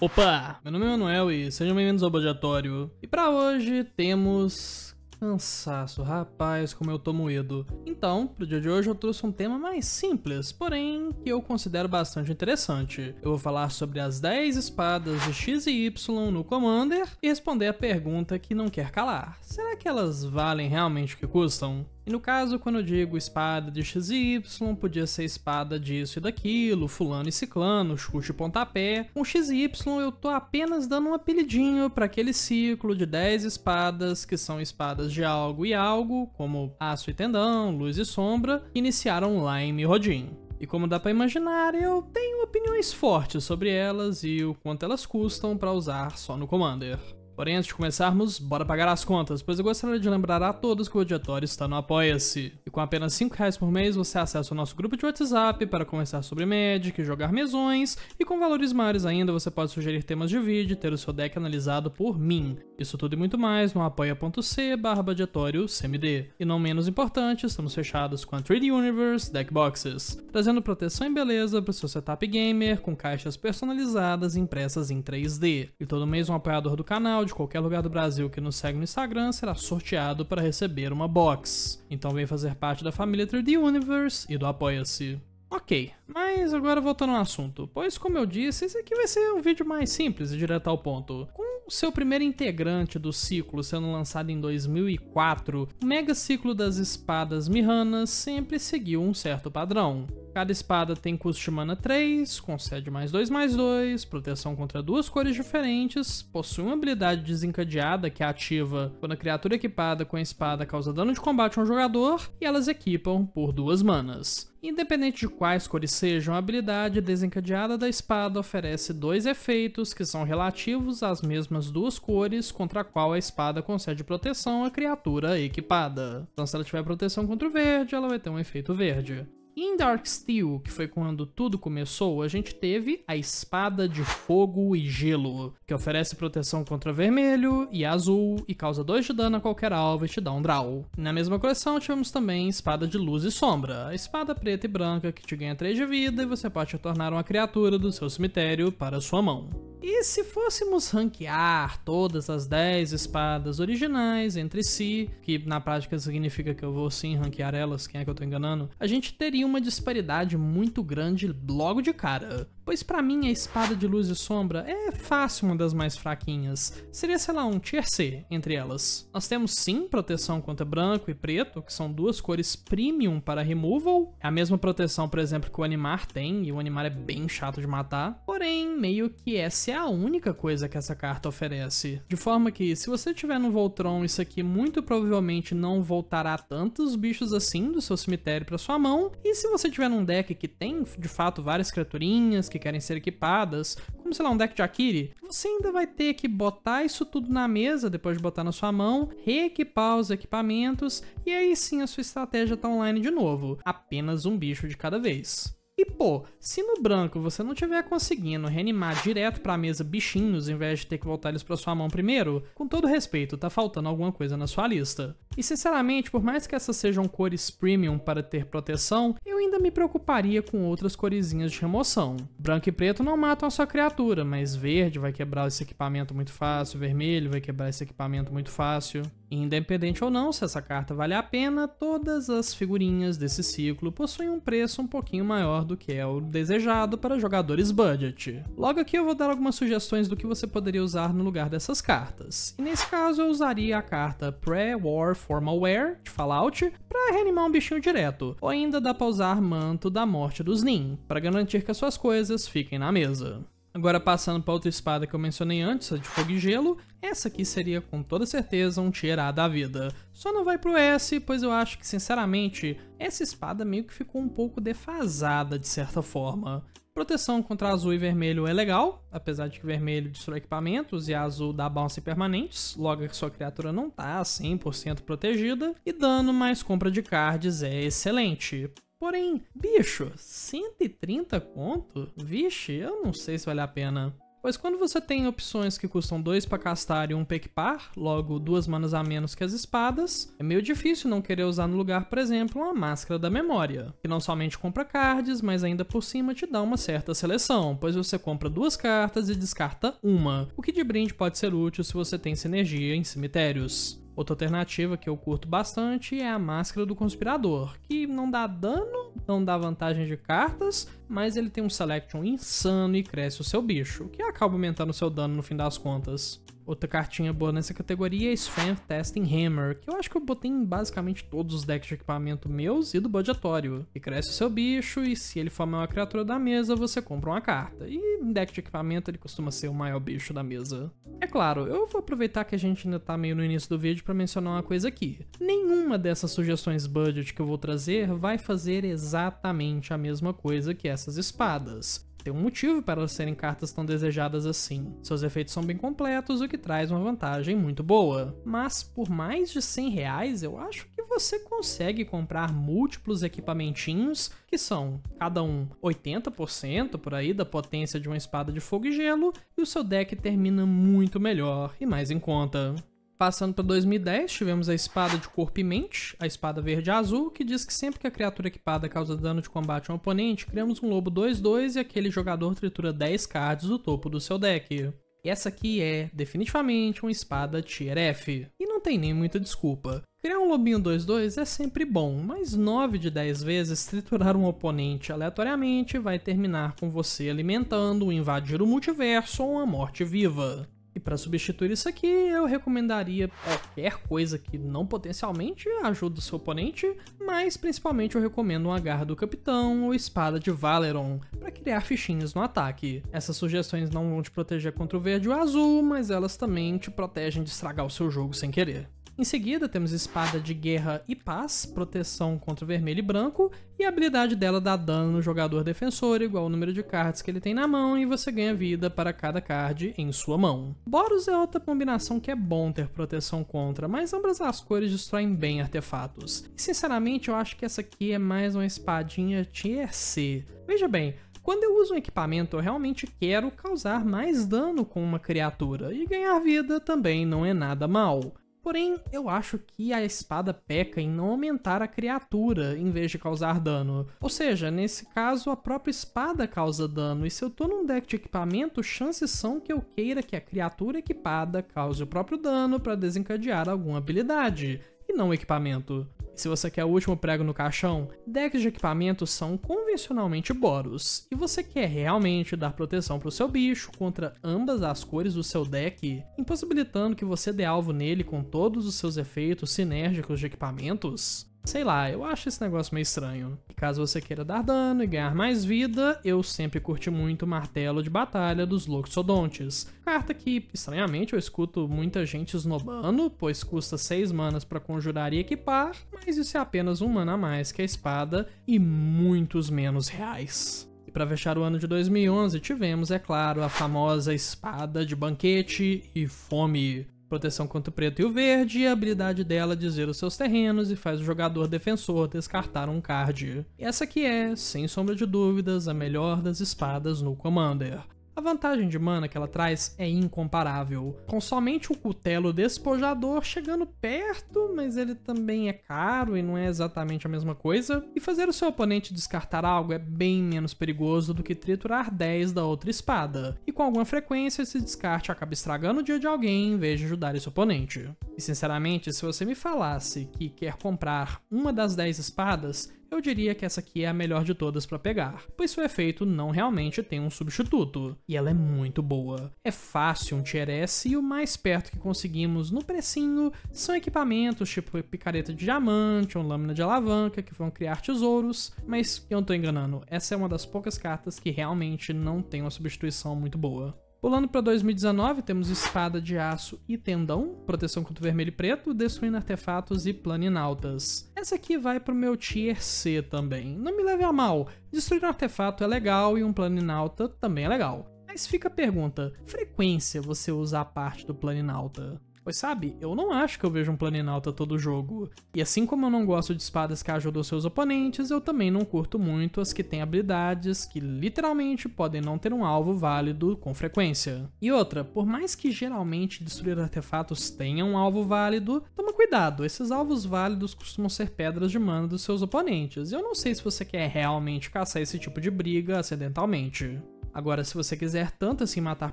Opa, meu nome é Manuel e sejam bem-vindos ao Bojatório. E para hoje temos cansaço, rapaz, como eu tô moído. Então, pro dia de hoje eu trouxe um tema mais simples, porém que eu considero bastante interessante. Eu vou falar sobre as 10 espadas de X e Y no Commander e responder a pergunta que não quer calar. Será que elas valem realmente o que custam? E no caso, quando eu digo espada de XY, podia ser espada disso e daquilo, fulano e ciclano, chute e pontapé. Com XY eu tô apenas dando um apelidinho para aquele ciclo de 10 espadas que são espadas de algo e algo, como aço e tendão, luz e sombra, que iniciaram lá em Mirodin. E como dá para imaginar, eu tenho opiniões fortes sobre elas e o quanto elas custam para usar só no Commander. Porém, antes de começarmos, bora pagar as contas, pois eu gostaria de lembrar a todos que o Auditório está no Apoia-se. E com apenas 5 reais por mês, você acessa o nosso grupo de WhatsApp para conversar sobre Magic, jogar mesões, e com valores maiores ainda, você pode sugerir temas de vídeo e ter o seu deck analisado por mim. Isso tudo e muito mais no apoia.c barra CMD. E não menos importante, estamos fechados com a 3D Universe Deck Boxes, trazendo proteção e beleza para o seu setup gamer, com caixas personalizadas impressas em 3D. E todo mês um apoiador do canal de qualquer lugar do Brasil que nos segue no Instagram será sorteado para receber uma box. Então vem fazer parte da família 3D Universe e do Apoia-se. Ok, mas agora voltando ao assunto, pois como eu disse, esse aqui vai ser um vídeo mais simples e direto ao ponto. Com o seu primeiro integrante do ciclo sendo lançado em 2004, o mega ciclo das espadas Mihanas sempre seguiu um certo padrão. Cada espada tem custo de mana 3, concede mais 2 mais 2, proteção contra duas cores diferentes, possui uma habilidade desencadeada que é ativa quando a criatura é equipada com a espada causa dano de combate a um jogador, e elas equipam por duas manas. Independente de quais cores sejam uma habilidade desencadeada da espada oferece dois efeitos que são relativos às mesmas duas cores contra a qual a espada concede proteção à criatura equipada. Então se ela tiver proteção contra o verde, ela vai ter um efeito verde. Em Darksteel, que foi quando tudo começou, a gente teve a espada de fogo e gelo, que oferece proteção contra vermelho e azul e causa 2 de dano a qualquer alvo e te dá um draw. Na mesma coleção tivemos também espada de luz e sombra, a espada preta e branca que te ganha 3 de vida e você pode tornar uma criatura do seu cemitério para sua mão. E se fôssemos ranquear todas as 10 espadas originais entre si, que na prática significa que eu vou sim ranquear elas, quem é que eu tô enganando, a gente teria uma disparidade muito grande logo de cara pois para mim a espada de luz e sombra é fácil uma das mais fraquinhas. Seria, sei lá, um tier C entre elas. Nós temos sim proteção contra branco e preto, que são duas cores premium para removal. É a mesma proteção, por exemplo, que o Animar tem, e o Animar é bem chato de matar. Porém, meio que essa é a única coisa que essa carta oferece. De forma que, se você tiver no Voltron, isso aqui muito provavelmente não voltará tantos bichos assim do seu cemitério para sua mão. E se você tiver num deck que tem, de fato, várias criaturinhas, que que querem ser equipadas, como sei lá, um deck de Akiri, você ainda vai ter que botar isso tudo na mesa depois de botar na sua mão, reequipar os equipamentos e aí sim a sua estratégia tá online de novo, apenas um bicho de cada vez. Pô, se no branco você não tiver conseguindo reanimar direto pra mesa bichinhos em vez de ter que voltar eles pra sua mão primeiro, com todo respeito, tá faltando alguma coisa na sua lista. E sinceramente, por mais que essas sejam cores premium para ter proteção, eu ainda me preocuparia com outras coresinhas de remoção. Branco e preto não matam a sua criatura, mas verde vai quebrar esse equipamento muito fácil, vermelho vai quebrar esse equipamento muito fácil. Independente ou não se essa carta vale a pena, todas as figurinhas desse ciclo possuem um preço um pouquinho maior do que é o desejado para jogadores budget. Logo aqui eu vou dar algumas sugestões do que você poderia usar no lugar dessas cartas. E nesse caso eu usaria a carta Pre-War Formal Wear de Fallout para reanimar um bichinho direto, ou ainda dá para usar Manto da Morte dos Nin, para garantir que as suas coisas fiquem na mesa. Agora passando para outra espada que eu mencionei antes, a de fogo e gelo, essa aqui seria com toda certeza um tier A da vida. Só não vai pro S, pois eu acho que sinceramente, essa espada meio que ficou um pouco defasada de certa forma. Proteção contra azul e vermelho é legal, apesar de que vermelho destrói equipamentos e azul dá bounce permanentes, logo que sua criatura não tá 100% protegida, e dano mais compra de cards é excelente. Porém, bicho, 130 conto? Vixe, eu não sei se vale a pena. Pois quando você tem opções que custam 2 para castar e 1 um par, logo duas manas a menos que as espadas, é meio difícil não querer usar no lugar, por exemplo, uma máscara da memória, que não somente compra cards, mas ainda por cima te dá uma certa seleção, pois você compra duas cartas e descarta uma, o que de brinde pode ser útil se você tem sinergia em cemitérios. Outra alternativa que eu curto bastante é a máscara do conspirador, que não dá dano não dá vantagem de cartas, mas ele tem um selection insano e cresce o seu bicho, que acaba aumentando o seu dano no fim das contas. Outra cartinha boa nessa categoria é Strength Testing Hammer, que eu acho que eu botei em basicamente todos os decks de equipamento meus e do budgetório. E cresce o seu bicho, e se ele for a maior criatura da mesa, você compra uma carta. E em deck de equipamento ele costuma ser o maior bicho da mesa. É claro, eu vou aproveitar que a gente ainda tá meio no início do vídeo para mencionar uma coisa aqui. Nenhuma dessas sugestões budget que eu vou trazer vai fazer exatamente exatamente a mesma coisa que essas espadas. Tem um motivo para elas serem cartas tão desejadas assim. Seus efeitos são bem completos, o que traz uma vantagem muito boa. Mas por mais de 100 reais, eu acho que você consegue comprar múltiplos equipamentinhos, que são cada um 80% por aí da potência de uma espada de fogo e gelo, e o seu deck termina muito melhor e mais em conta. Passando para 2010, tivemos a espada de corpo e mente, a espada verde e azul, que diz que sempre que a criatura equipada causa dano de combate a um oponente, criamos um lobo 2-2 e aquele jogador tritura 10 cards do topo do seu deck. Essa aqui é, definitivamente, uma espada tier F. E não tem nem muita desculpa. Criar um lobinho 2-2 é sempre bom, mas 9 de 10 vezes triturar um oponente aleatoriamente vai terminar com você alimentando, invadir o multiverso ou uma morte viva. E para substituir isso aqui, eu recomendaria qualquer coisa que não potencialmente ajuda o seu oponente, mas principalmente eu recomendo uma garra do capitão ou espada de Valeron para criar fichinhas no ataque. Essas sugestões não vão te proteger contra o verde ou azul, mas elas também te protegem de estragar o seu jogo sem querer. Em seguida, temos Espada de Guerra e Paz, proteção contra vermelho e branco, e a habilidade dela dá dano no jogador defensor, igual ao número de cards que ele tem na mão, e você ganha vida para cada card em sua mão. Boros é outra combinação que é bom ter proteção contra, mas ambas as cores destroem bem artefatos. E sinceramente, eu acho que essa aqui é mais uma espadinha tier C. Veja bem, quando eu uso um equipamento, eu realmente quero causar mais dano com uma criatura, e ganhar vida também não é nada mal. Porém, eu acho que a espada peca em não aumentar a criatura em vez de causar dano. Ou seja, nesse caso, a própria espada causa dano, e se eu tô num deck de equipamento, chances são que eu queira que a criatura equipada cause o próprio dano para desencadear alguma habilidade, e não o equipamento. Se você quer o último prego no caixão, decks de equipamento são convencionalmente boros, e você quer realmente dar proteção para o seu bicho contra ambas as cores do seu deck, impossibilitando que você dê alvo nele com todos os seus efeitos sinérgicos de equipamentos? Sei lá, eu acho esse negócio meio estranho. E caso você queira dar dano e ganhar mais vida, eu sempre curti muito o Martelo de Batalha dos Loxodontes. Carta que, estranhamente, eu escuto muita gente esnobando, pois custa 6 manas para conjurar e equipar, mas isso é apenas um mana a mais que a espada e muitos menos reais. E para fechar o ano de 2011, tivemos, é claro, a famosa espada de banquete e fome. Proteção contra o preto e o verde, a habilidade dela é dizer os seus terrenos e faz o jogador defensor descartar um card. essa aqui é, sem sombra de dúvidas, a melhor das espadas no Commander. A vantagem de mana que ela traz é incomparável, com somente o cutelo despojador chegando perto, mas ele também é caro e não é exatamente a mesma coisa, e fazer o seu oponente descartar algo é bem menos perigoso do que triturar 10 da outra espada, e com alguma frequência esse descarte acaba estragando o dia de alguém em vez de ajudar esse oponente. E sinceramente, se você me falasse que quer comprar uma das 10 espadas, eu diria que essa aqui é a melhor de todas para pegar, pois seu efeito não realmente tem um substituto, e ela é muito boa. É fácil um tier S e o mais perto que conseguimos no precinho são equipamentos tipo picareta de diamante ou lâmina de alavanca que vão criar tesouros, mas eu não tô enganando, essa é uma das poucas cartas que realmente não tem uma substituição muito boa. Pulando para 2019, temos espada de aço e tendão, proteção contra vermelho e preto, destruindo artefatos e planinautas. Essa aqui vai pro meu tier C também. Não me leve a mal, destruir um artefato é legal e um planinauta também é legal. Mas fica a pergunta, frequência você usa a parte do planinauta? Pois sabe, eu não acho que eu vejo um Planinauta todo jogo. E assim como eu não gosto de espadas que ajudam seus oponentes, eu também não curto muito as que têm habilidades que literalmente podem não ter um alvo válido com frequência. E outra, por mais que geralmente destruir artefatos tenha um alvo válido, toma cuidado, esses alvos válidos costumam ser pedras de mana dos seus oponentes. e Eu não sei se você quer realmente caçar esse tipo de briga acidentalmente. Agora, se você quiser tanto assim matar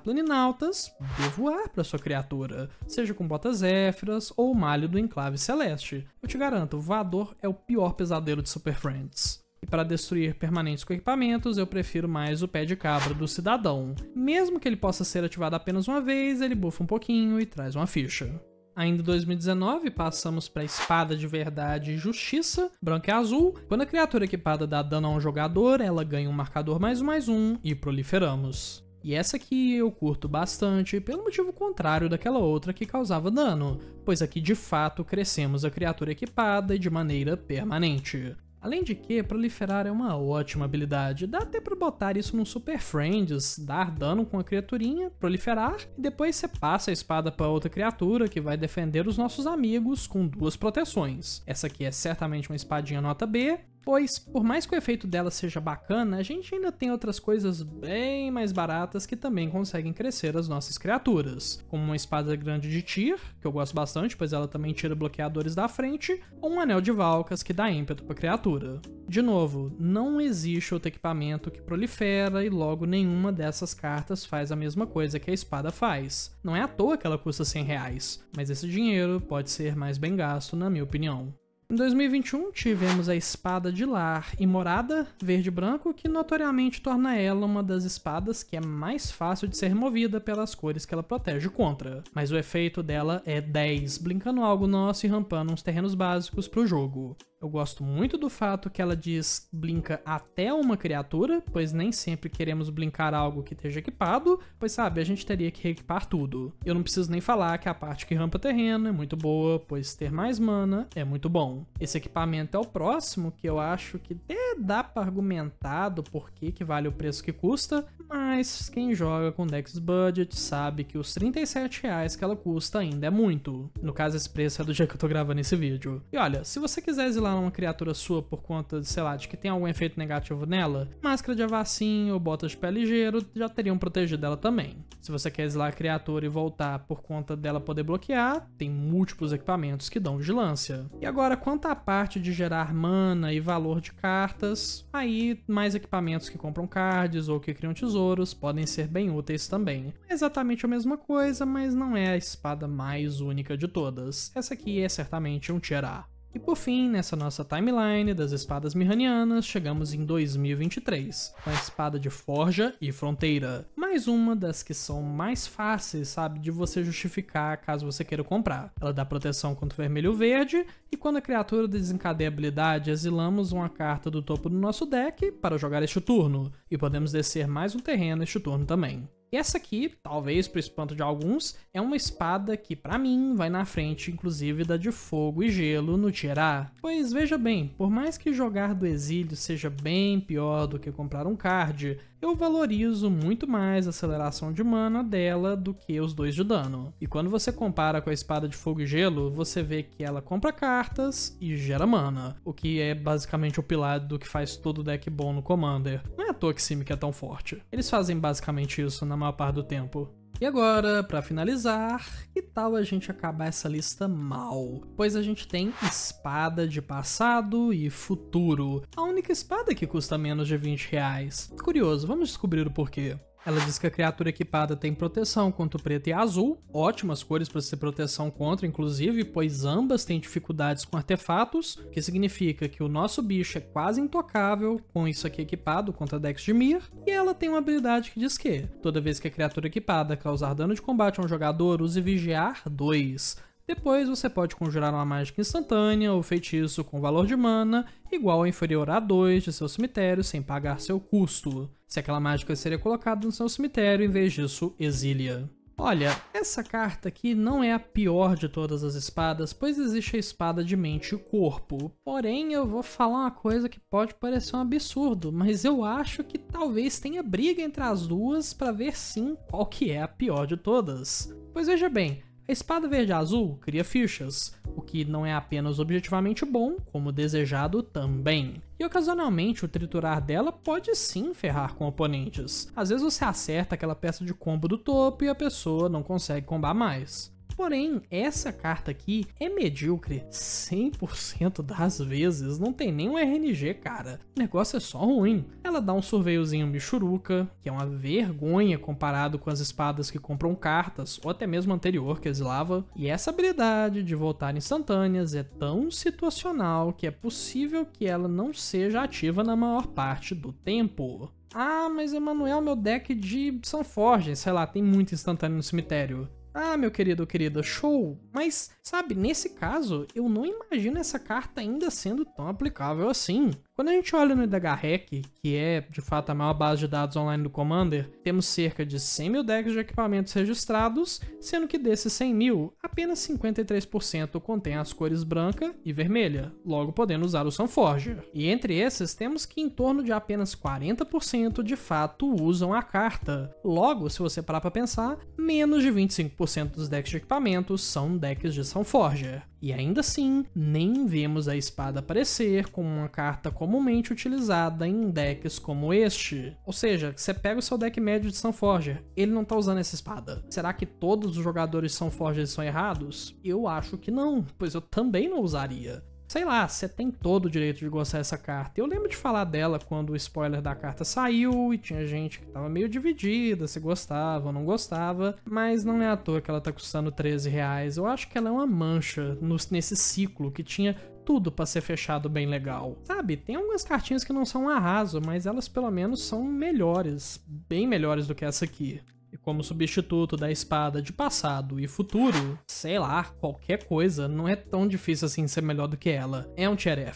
planinautas, devoar para sua criatura, seja com botas éferas ou malho do enclave celeste. Eu te garanto, o voador é o pior pesadelo de Super Friends. E para destruir permanentes com equipamentos, eu prefiro mais o pé de cabra do cidadão. Mesmo que ele possa ser ativado apenas uma vez, ele bufa um pouquinho e traz uma ficha. Ainda em 2019, passamos para Espada de Verdade e Justiça, branca e azul. Quando a criatura equipada dá dano a um jogador, ela ganha um marcador mais um mais um e proliferamos. E essa aqui eu curto bastante, pelo motivo contrário daquela outra que causava dano, pois aqui de fato crescemos a criatura equipada e de maneira permanente. Além de que, proliferar é uma ótima habilidade, dá até para botar isso num Super Friends, dar dano com a criaturinha, proliferar, e depois você passa a espada para outra criatura que vai defender os nossos amigos com duas proteções. Essa aqui é certamente uma espadinha nota B, pois por mais que o efeito dela seja bacana, a gente ainda tem outras coisas bem mais baratas que também conseguem crescer as nossas criaturas, como uma espada grande de tir, que eu gosto bastante, pois ela também tira bloqueadores da frente, ou um anel de valcas que dá ímpeto para criatura. De novo, não existe outro equipamento que prolifera e logo nenhuma dessas cartas faz a mesma coisa que a espada faz. Não é à toa que ela custa 100 reais, mas esse dinheiro pode ser mais bem gasto, na minha opinião. Em 2021, tivemos a Espada de Lar e Morada Verde Branco, que notoriamente torna ela uma das espadas que é mais fácil de ser removida pelas cores que ela protege contra, mas o efeito dela é 10, blinkando algo nosso e rampando uns terrenos básicos pro jogo. Eu gosto muito do fato que ela diz blinca até uma criatura, pois nem sempre queremos blincar algo que esteja equipado, pois sabe, a gente teria que reequipar tudo. Eu não preciso nem falar que a parte que rampa terreno é muito boa, pois ter mais mana é muito bom. Esse equipamento é o próximo, que eu acho que até dá pra argumentar do porquê que vale o preço que custa, mas quem joga com Dex Budget sabe que os 37 reais que ela custa ainda é muito. No caso, esse preço é do dia que eu tô gravando esse vídeo. E olha, se você quiser ela é uma criatura sua por conta, de, sei lá, de que tem algum efeito negativo nela, máscara de avacinho ou botas de pé ligeiro já teriam protegido ela também. Se você quer exilar a criatura e voltar por conta dela poder bloquear, tem múltiplos equipamentos que dão vigilância. E agora, quanto à parte de gerar mana e valor de cartas, aí mais equipamentos que compram cards ou que criam tesouros podem ser bem úteis também. É exatamente a mesma coisa, mas não é a espada mais única de todas. Essa aqui é certamente um tirar. E por fim, nessa nossa timeline das espadas mirranianas, chegamos em 2023, com a espada de forja e fronteira. Mais uma das que são mais fáceis, sabe, de você justificar caso você queira comprar. Ela dá proteção contra vermelho verde, e quando a criatura desencadeia a habilidade, exilamos uma carta do topo do nosso deck para jogar este turno, e podemos descer mais um terreno este turno também. E essa aqui, talvez pro espanto de alguns, é uma espada que para mim vai na frente inclusive da de fogo e gelo no Tierra. Pois veja bem, por mais que jogar do exílio seja bem pior do que comprar um card, eu valorizo muito mais a aceleração de mana dela do que os dois de dano. E quando você compara com a espada de fogo e gelo, você vê que ela compra cartas e gera mana, o que é basicamente o pilar do que faz todo deck bom no Commander. Não é à toa que Simic é tão forte. Eles fazem basicamente isso na maior parte do tempo. E agora, para finalizar, que tal a gente acabar essa lista mal? Pois a gente tem espada de passado e futuro. A única espada que custa menos de 20 reais. Curioso, vamos descobrir o porquê. Ela diz que a criatura equipada tem proteção contra o preto e azul, ótimas cores para ser proteção contra, inclusive, pois ambas têm dificuldades com artefatos, o que significa que o nosso bicho é quase intocável com isso aqui equipado contra Dex de Mir, e ela tem uma habilidade que diz que toda vez que a criatura equipada causar dano de combate a um jogador, use Vigiar 2. Depois você pode conjurar uma mágica instantânea ou feitiço com valor de mana igual ou inferior a 2 de seu cemitério sem pagar seu custo. Se aquela mágica seria colocada no seu cemitério, em vez disso, exilia. Olha, essa carta aqui não é a pior de todas as espadas, pois existe a espada de mente e corpo. Porém, eu vou falar uma coisa que pode parecer um absurdo, mas eu acho que talvez tenha briga entre as duas para ver sim qual que é a pior de todas. Pois veja bem, a espada verde-azul cria fichas, o que não é apenas objetivamente bom, como desejado também. E ocasionalmente o triturar dela pode sim ferrar com oponentes. Às vezes você acerta aquela peça de combo do topo e a pessoa não consegue combar mais. Porém, essa carta aqui é medíocre 100% das vezes, não tem nem um RNG, cara. O negócio é só ruim. Ela dá um sorveiozinho bichuruca, que é uma vergonha comparado com as espadas que compram cartas, ou até mesmo anterior que exilava. E essa habilidade de voltar instantâneas é tão situacional que é possível que ela não seja ativa na maior parte do tempo. Ah, mas Emanuel, meu deck de Sanforge, sei lá, tem muito instantâneo no cemitério. Ah, meu querido, querida, show. Mas, sabe, nesse caso, eu não imagino essa carta ainda sendo tão aplicável assim. Quando a gente olha no DHREC, que é de fato a maior base de dados online do Commander, temos cerca de 100 mil decks de equipamentos registrados, sendo que desses 100 mil, apenas 53% contém as cores branca e vermelha, logo podendo usar o Sunforger. E entre esses, temos que em torno de apenas 40% de fato usam a carta. Logo, se você parar para pensar, menos de 25% dos decks de equipamentos são decks de Sunforger. E ainda assim, nem vemos a espada aparecer como uma carta comumente utilizada em decks como este. Ou seja, você pega o seu deck médio de Sunforger, ele não tá usando essa espada. Será que todos os jogadores Sunforger são errados? Eu acho que não, pois eu também não usaria sei lá, você tem todo o direito de gostar dessa carta. Eu lembro de falar dela quando o spoiler da carta saiu e tinha gente que tava meio dividida se gostava ou não gostava, mas não é à toa que ela tá custando 13 reais. Eu acho que ela é uma mancha no, nesse ciclo que tinha tudo para ser fechado bem legal. Sabe, tem algumas cartinhas que não são um arraso, mas elas pelo menos são melhores, bem melhores do que essa aqui como substituto da espada de passado e futuro, sei lá, qualquer coisa, não é tão difícil assim ser melhor do que ela. É um tier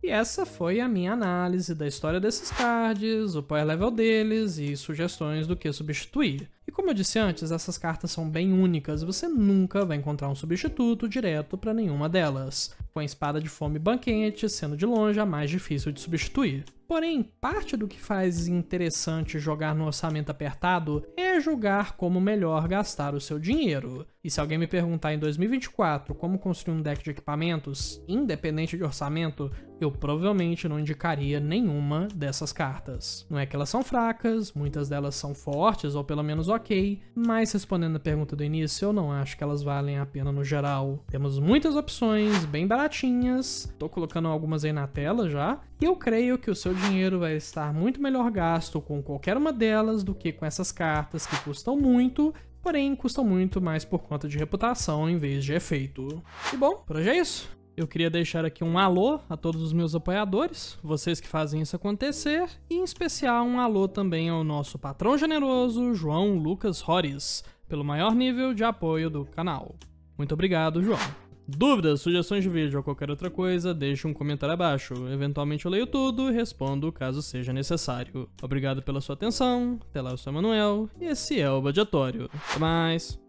E essa foi a minha análise da história desses cards, o power level deles e sugestões do que substituir. E como eu disse antes, essas cartas são bem únicas, você nunca vai encontrar um substituto direto para nenhuma delas, com a espada de fome banquete sendo de longe a mais difícil de substituir. Porém, parte do que faz interessante jogar no orçamento apertado é julgar como melhor gastar o seu dinheiro. E se alguém me perguntar em 2024 como construir um deck de equipamentos, independente de orçamento, eu provavelmente não indicaria nenhuma dessas cartas. Não é que elas são fracas, muitas delas são fortes ou pelo menos ok, mas respondendo a pergunta do início, eu não acho que elas valem a pena no geral. Temos muitas opções, bem baratinhas, tô colocando algumas aí na tela já, e eu creio que o seu dinheiro vai estar muito melhor gasto com qualquer uma delas do que com essas cartas que custam muito porém custam muito mais por conta de reputação em vez de efeito. E bom, por hoje é isso. Eu queria deixar aqui um alô a todos os meus apoiadores, vocês que fazem isso acontecer, e em especial um alô também ao nosso patrão generoso, João Lucas Horis, pelo maior nível de apoio do canal. Muito obrigado, João. Dúvidas, sugestões de vídeo ou qualquer outra coisa, deixe um comentário abaixo. Eventualmente eu leio tudo e respondo caso seja necessário. Obrigado pela sua atenção, até lá eu sou Emanuel, e esse é o Badiatório. Até mais!